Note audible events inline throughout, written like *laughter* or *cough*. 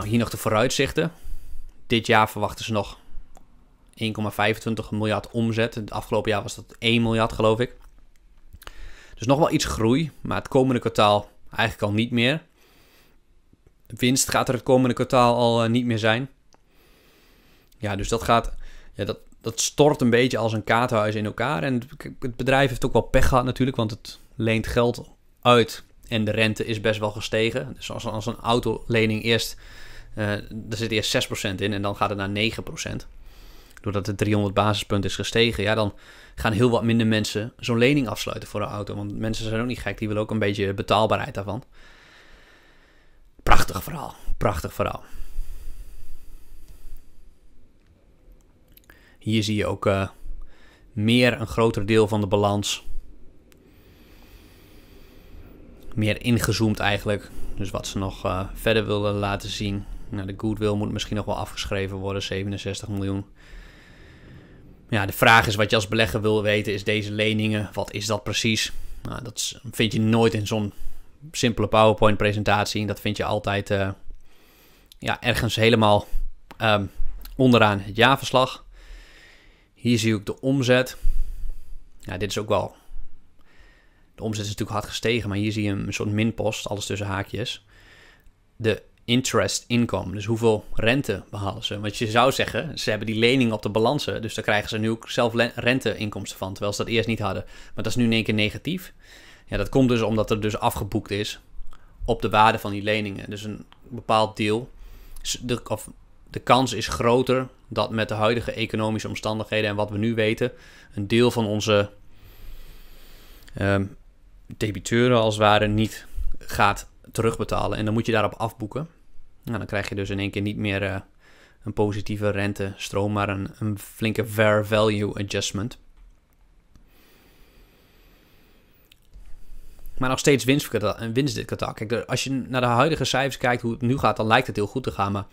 Nou, hier nog de vooruitzichten. Dit jaar verwachten ze nog 1,25 miljard omzet. Het afgelopen jaar was dat 1 miljard, geloof ik. Dus nog wel iets groei, maar het komende kwartaal eigenlijk al niet meer. Winst gaat er het komende kwartaal al eh, niet meer zijn. Ja, dus dat gaat. Ja, dat, dat stort een beetje als een kaarthuis in elkaar. En het bedrijf heeft ook wel pech gehad natuurlijk, want het leent geld uit. En de rente is best wel gestegen. Dus als, als een autolening eerst daar eh, zit eerst 6% in en dan gaat het naar 9%. Doordat het 300 basispunt is gestegen, ja, dan gaan heel wat minder mensen zo'n lening afsluiten voor een auto. Want mensen zijn ook niet gek, die willen ook een beetje betaalbaarheid daarvan. Prachtig verhaal, prachtig verhaal. Hier zie je ook eh, meer een groter deel van de balans. Meer ingezoomd eigenlijk. Dus wat ze nog eh, verder willen laten zien. Nou, de goodwill moet misschien nog wel afgeschreven worden, 67 miljoen. Ja, de vraag is wat je als belegger wil weten, is deze leningen, wat is dat precies? Nou, dat vind je nooit in zo'n simpele PowerPoint presentatie. Dat vind je altijd eh, ja, ergens helemaal ehm, onderaan het jaarverslag. Hier zie ik de omzet. Ja, dit is ook wel. De omzet is natuurlijk hard gestegen, maar hier zie je een soort minpost, alles tussen haakjes. De interest income. Dus hoeveel rente behalen ze? Want je zou zeggen, ze hebben die leningen op de balansen. Dus daar krijgen ze nu ook zelf renteinkomsten van. Terwijl ze dat eerst niet hadden. Maar dat is nu in één keer negatief. Ja, dat komt dus omdat er dus afgeboekt is op de waarde van die leningen. Dus een bepaald deel. De, of de kans is groter dat met de huidige economische omstandigheden en wat we nu weten, een deel van onze ehm, debiteuren als het ware niet gaat terugbetalen. En dan moet je daarop afboeken. Nou, dan krijg je dus in één keer niet meer eh, een positieve rente stroom, maar een, een flinke fair value adjustment. Maar nog steeds winst, eh, dit katak. Kijk, als je naar de huidige cijfers kijkt, hoe het nu gaat, dan lijkt het heel goed te gaan. Maar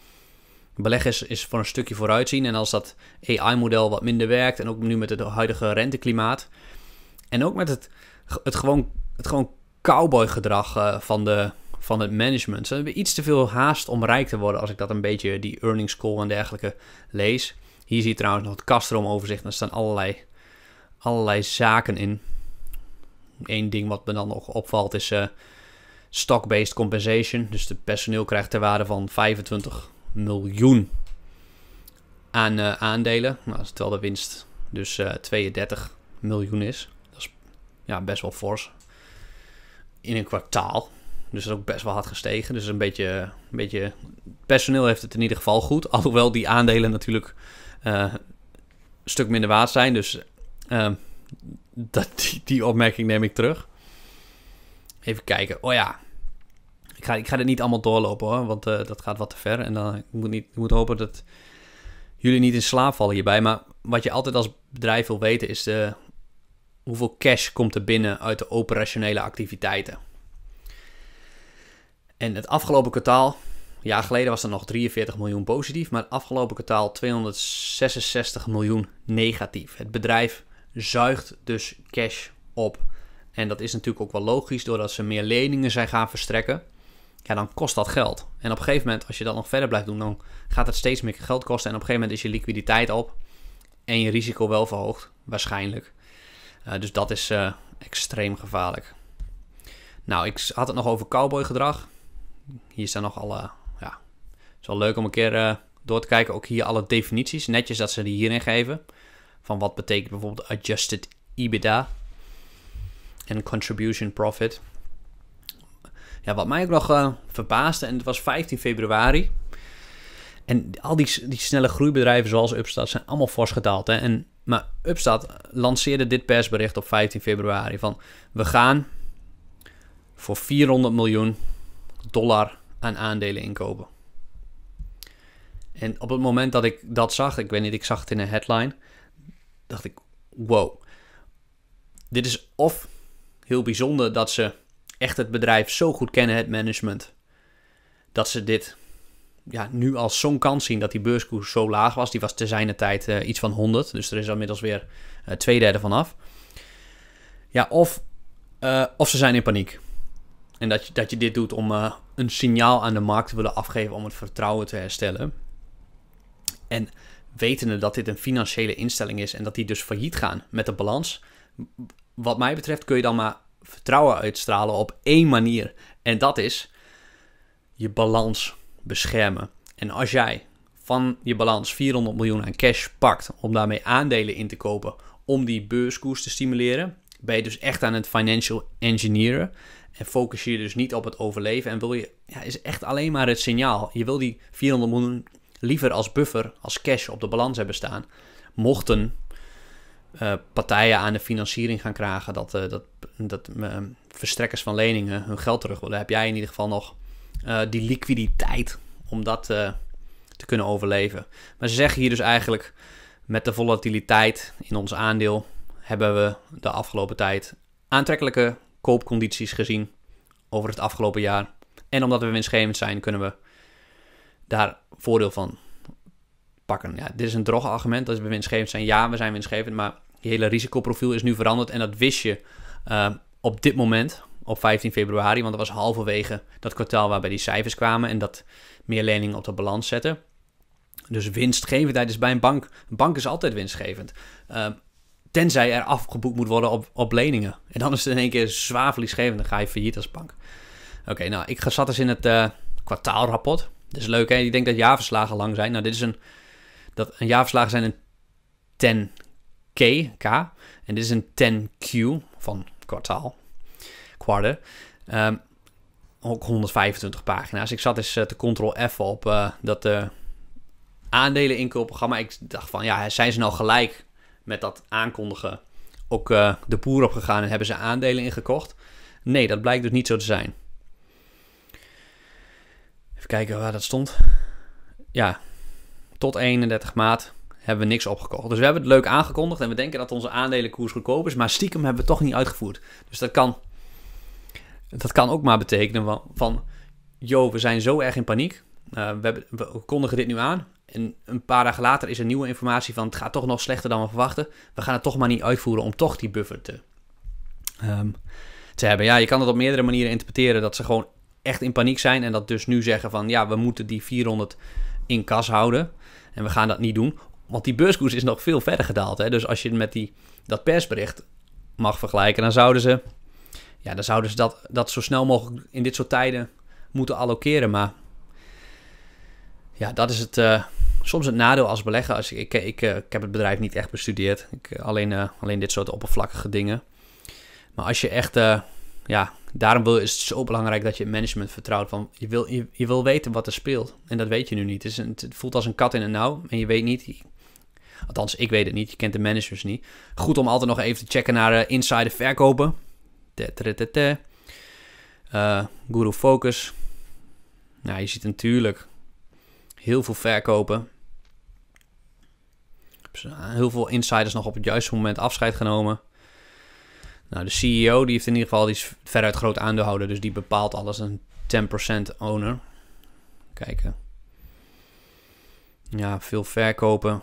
beleggen is, is voor een stukje vooruitzien. En als dat AI-model wat minder werkt, en ook nu met het huidige renteklimaat. En ook met het, het gewoon, het gewoon cowboy-gedrag eh, van de, van het management. Ze hebben iets te veel haast om rijk te worden als ik dat een beetje die earnings call en dergelijke lees. Hier zie je trouwens nog het overzicht. Er staan allerlei, allerlei zaken in. Eén ding wat me dan nog opvalt is eh, stock-based compensation. Dus het personeel krijgt ter waarde van 25 miljoen aan uh, aandelen. Nou, terwijl de winst dus 32 eh, miljoen is. Dat is ja, best wel fors. In een kwartaal. Dus het is ook best wel hard gestegen. Dus een beetje, een beetje. Personeel heeft het in ieder geval goed. *laughs* Alhoewel die aandelen natuurlijk eh, een stuk minder waard zijn. Dus ehm, dat, *laughs* die, die, opmerking neem ik terug. Even kijken. Oh ja. Ik ga, ik ga dit niet allemaal doorlopen hoor. Want eh, dat gaat wat te ver. En dan ik moet niet, moet hopen dat jullie niet in slaap vallen hierbij. Maar wat je altijd als bedrijf wil weten is de, hoeveel cash komt er binnen uit de operationele activiteiten. En het afgelopen kwartaal, jaar geleden was er nog 43 miljoen positief, maar het afgelopen kwartaal 266 miljoen negatief. Het bedrijf zuigt dus cash op. En dat is natuurlijk ook wel logisch, doordat ze meer leningen zijn gaan verstrekken. Ja, dan kost dat geld. En op een gegeven moment, als je dat nog verder blijft doen, dan gaat het steeds meer geld kosten. En op een gegeven moment is je liquiditeit op en je risico wel verhoogd, waarschijnlijk. Eh, dus dat is eh, extreem gevaarlijk. Nou, ik had het nog over cowboy gedrag hier staan nog alle, ja, het is wel leuk om een keer eh, door te kijken. Ook hier alle definities, netjes dat ze die hierin geven. Van wat betekent bijvoorbeeld adjusted EBITDA en contribution profit. Ja, wat mij ook nog eh, verbaasde, en het was 15 februari. En al die, die snelle groeibedrijven zoals Upstart zijn allemaal fors gedaald. Hè? En, maar Upstart lanceerde dit persbericht op 15 februari van... We gaan voor 400 miljoen dollar aan aandelen inkopen. En op het moment dat ik dat zag, ik weet niet, ik zag het in een headline, dacht ik, wow. Dit is of heel bijzonder dat ze echt het bedrijf zo goed kennen, het management, dat ze dit ja, nu als zo'n kans zien dat die beurskoers zo laag was. Die was te zijner tijd eh, iets van 100, dus er is inmiddels weer eh, twee derde van af. Ja, of, eh, of ze zijn in paniek. En dat je, dat je dit doet om eh, een signaal aan de markt te willen afgeven om het vertrouwen te herstellen. En wetende dat dit een financiële instelling is en dat die dus failliet gaan met de balans. Wat mij betreft kun je dan maar vertrouwen uitstralen op één manier. En dat is je balans beschermen. En als jij van je balans 400 miljoen aan cash pakt om daarmee aandelen in te kopen om die beurskoers te stimuleren, ben je dus echt aan het financial engineeren. En focus je dus niet op het overleven. En wil je, ja, is echt alleen maar het signaal. Je wil die 400 miljoen liever als buffer, als cash op de balans hebben staan. Mochten uh, partijen aan de financiering gaan krijgen eh, dat, dat, dat eh, verstrekkers van leningen hun geld terug willen, heb jij in ieder geval nog die liquiditeit om dat te kunnen overleven. Maar ze zeggen hier dus eigenlijk, met de volatiliteit in ons aandeel hebben we de afgelopen tijd aantrekkelijke koopcondities gezien over het afgelopen jaar. En omdat we winstgevend zijn, kunnen we daar voordeel van pakken. Ja, dit is een droge argument, dat we winstgevend zijn. Ja, we zijn winstgevend, maar je hele risicoprofiel is nu veranderd. En dat wist je eh, op dit moment, op 15 februari, want dat was halverwege dat kwartaal waarbij die cijfers kwamen en dat meer leningen op de balans zetten. Dus winstgevendheid is bij een bank. Een bank is altijd winstgevend. Eh, Tenzij er afgeboekt moet worden op, op leningen. En dan is het in één keer zwaar verliesgevend. Dan ga je failliet als bank. Oké, nou, ik zat dus in het eh, kwartaalrapport. Dat is leuk, hè? Ik denk dat jaarverslagen lang zijn. Nou, dit is een... Dat, een jaarverslagen zijn een 10K. K, en dit is een 10Q van kwartaal. Quarter. Ehm, ook 125 pagina's. Ik zat eens dus, eh, te ctrl-f op uh, dat aandeleninkoopprogramma. Ik dacht van, ja, zijn ze nou gelijk met dat aankondigen ook eh, de poer op gegaan en hebben ze aandelen ingekocht? Nee, dat blijkt dus niet zo te zijn. Even kijken waar dat stond. Ja, tot 31 maart hebben we niks opgekocht. Dus we hebben het leuk aangekondigd en we denken dat onze aandelenkoers goedkoop is, maar stiekem hebben we het toch niet uitgevoerd. Dus dat kan, dat kan ook maar betekenen van, van we zijn zo erg in paniek. Eh, we, hebben, we kondigen dit nu aan. En een paar dagen later is er nieuwe informatie van het gaat toch nog slechter dan we verwachten. We gaan het toch maar niet uitvoeren om toch die buffer te, ehm, te hebben. Ja, je kan het op meerdere manieren interpreteren dat ze gewoon echt in paniek zijn. En dat dus nu zeggen van ja, we moeten die 400 in kas houden. En we gaan dat niet doen. Want die beurskoers is nog veel verder gedaald. Hè? Dus als je het met die, dat persbericht mag vergelijken, dan zouden ze, ja, dan zouden ze dat, dat zo snel mogelijk in dit soort tijden moeten allokeren. Maar ja, dat is het. Eh, soms het nadeel als belegger. Als ik, ik, ik, eh, ik heb het bedrijf niet echt bestudeerd. Ik, eh, alleen, eh, alleen dit soort oppervlakkige dingen. Maar als je echt. ja, daarom wil, is het zo belangrijk dat je het management vertrouwt. Want je wil, je, je, wil weten wat er speelt. En dat weet je nu niet. Het, is het voelt als een kat in een nauw. En je weet niet. Althans, ik weet het niet. Je kent de managers niet. Goed om altijd nog even te checken naar insider verkopen. Uh, Guru Focus. Nou, je ziet natuurlijk heel veel verkopen heel veel insiders nog op het juiste moment afscheid genomen. Nou, de CEO die heeft in ieder geval die is veruit groot aandeelhouder, dus die bepaalt alles. Een 10% owner. Kijken. Ja, veel verkopen.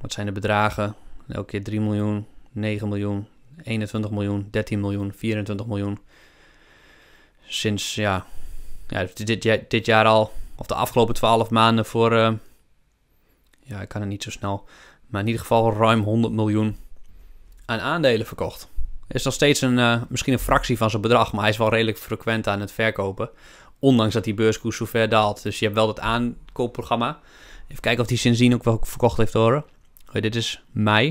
Wat zijn de bedragen? Elke keer 3 miljoen, 9 miljoen, 21 miljoen, 13 miljoen, 24 miljoen. Sinds, ja, ja dit, jaar, dit al, of de afgelopen 12 maanden voor, eh, ja, ik kan het niet zo snel maar in ieder geval ruim 100 miljoen aan aandelen verkocht. Er is nog steeds een, eh, misschien een fractie van zijn bedrag, maar hij is wel redelijk frequent aan het verkopen. Ondanks dat die beurskoers zo ver daalt. Dus je hebt wel dat aankoopprogramma. Even kijken of hij sindsdien ook wel verkocht heeft horen. dit is mei.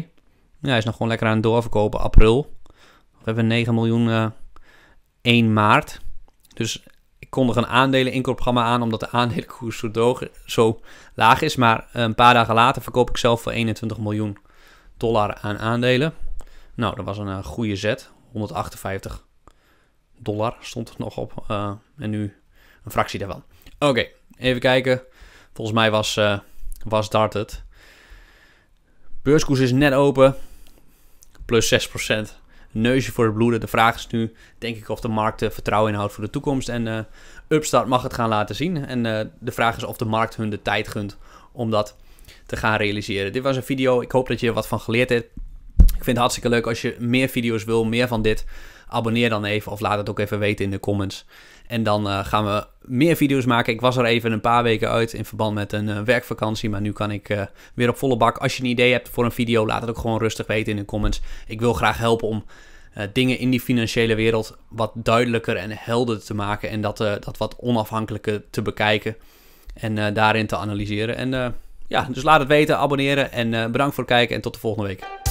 Ja, hij is nog gewoon lekker aan het doorverkopen. April. We hebben 9 miljoen uh, eh, 1 maart. Dus ik kondig een aandelen aan omdat de aandelenkoers zo, laag is. Maar eh, een paar dagen later verkoop ik zelf voor 21 miljoen dollar aan aandelen. Nou, dat was een eh, goede zet. 158 dollar stond er nog op. Eh, en nu een fractie daarvan. Oké, even kijken. Volgens mij was, uh, was Dart het. Beurskoers is net open. Plus 6% neusje voor het bloeden. De vraag is nu, denk ik, of de markt eh, vertrouwen inhoudt voor de toekomst. En eh, Upstart mag het gaan laten zien. En eh, de vraag is of de markt hun de tijd gunt om dat te gaan realiseren. Dit was een video. Ik hoop dat je er wat van geleerd hebt. Ik vind het hartstikke leuk als je meer video's wil, meer van dit. Abonneer dan even of laat het ook even weten in de comments. En dan eh, gaan we meer video's maken. Ik was er even een paar weken uit in verband met een eh, werkvakantie. Maar nu kan ik eh, weer op volle bak. Als je een idee hebt voor een video, laat het ook gewoon rustig weten in de comments. Ik wil graag helpen om dingen in die financiële wereld wat duidelijker en helder te maken. En dat, dat wat onafhankelijker te bekijken. En daarin te analyseren. En ja, dus laat het weten, abonneren. En bedankt voor het kijken en tot de volgende week.